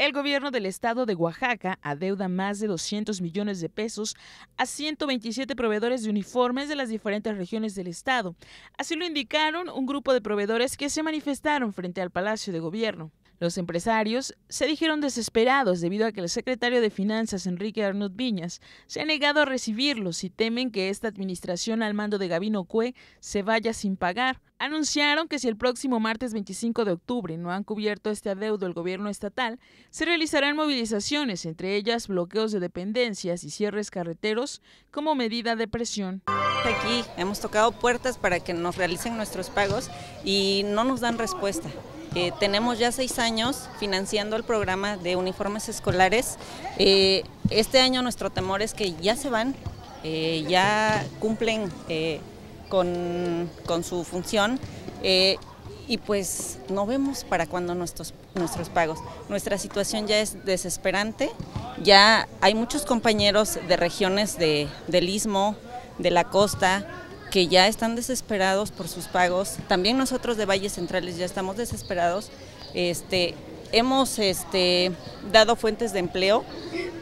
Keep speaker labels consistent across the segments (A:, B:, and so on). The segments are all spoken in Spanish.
A: El gobierno del estado de Oaxaca adeuda más de 200 millones de pesos a 127 proveedores de uniformes de las diferentes regiones del estado. Así lo indicaron un grupo de proveedores que se manifestaron frente al Palacio de Gobierno. Los empresarios se dijeron desesperados debido a que el secretario de Finanzas, Enrique Arnud Viñas, se ha negado a recibirlos y temen que esta administración al mando de Gabino Cue se vaya sin pagar. Anunciaron que si el próximo martes 25 de octubre no han cubierto este adeudo el gobierno estatal, se realizarán movilizaciones, entre ellas bloqueos de dependencias y cierres carreteros como medida de presión aquí, hemos
B: tocado puertas para que nos realicen nuestros pagos y no nos dan respuesta. Eh, tenemos ya seis años financiando el programa de uniformes escolares. Eh, este año nuestro temor es que ya se van, eh, ya cumplen con, su función y pues no vemos para cuándo nuestros, nuestros pagos. Nuestra situación ya es desesperante, ya hay muchos compañeros de regiones del istmo, de la costa, que ya están desesperados por sus pagos. También nosotros de Valles Centrales ya estamos desesperados. Este, hemos este, dado fuentes de empleo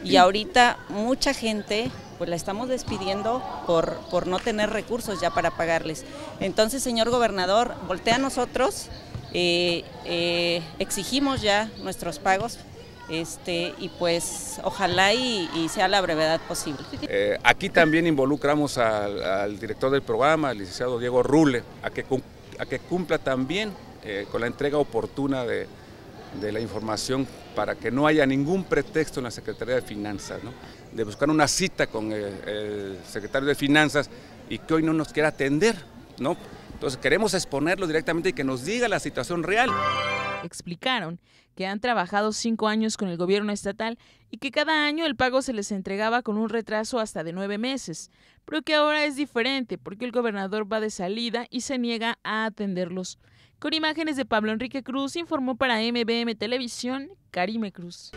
B: y ahorita mucha gente pues la estamos despidiendo por, por no tener recursos ya para pagarles. Entonces, señor gobernador, voltea a nosotros, eh, eh, exigimos ya nuestros pagos este, y pues ojalá y, sea la brevedad posible.
C: Eh, aquí también involucramos al, director del programa, el licenciado Diego Rule, a que, a que cumpla también eh, con la entrega oportuna de, la información para que no haya ningún pretexto en la Secretaría de Finanzas, de buscar una cita con el, el, secretario de Finanzas y que hoy no nos quiera atender. ¿no? Entonces queremos exponerlo directamente y que nos diga la situación real
A: explicaron que han trabajado cinco años con el gobierno estatal y que cada año el pago se les entregaba con un retraso hasta de nueve meses, pero que ahora es diferente porque el gobernador va de salida y se niega a atenderlos. Con imágenes de Pablo Enrique Cruz informó para MBM Televisión Karime Cruz.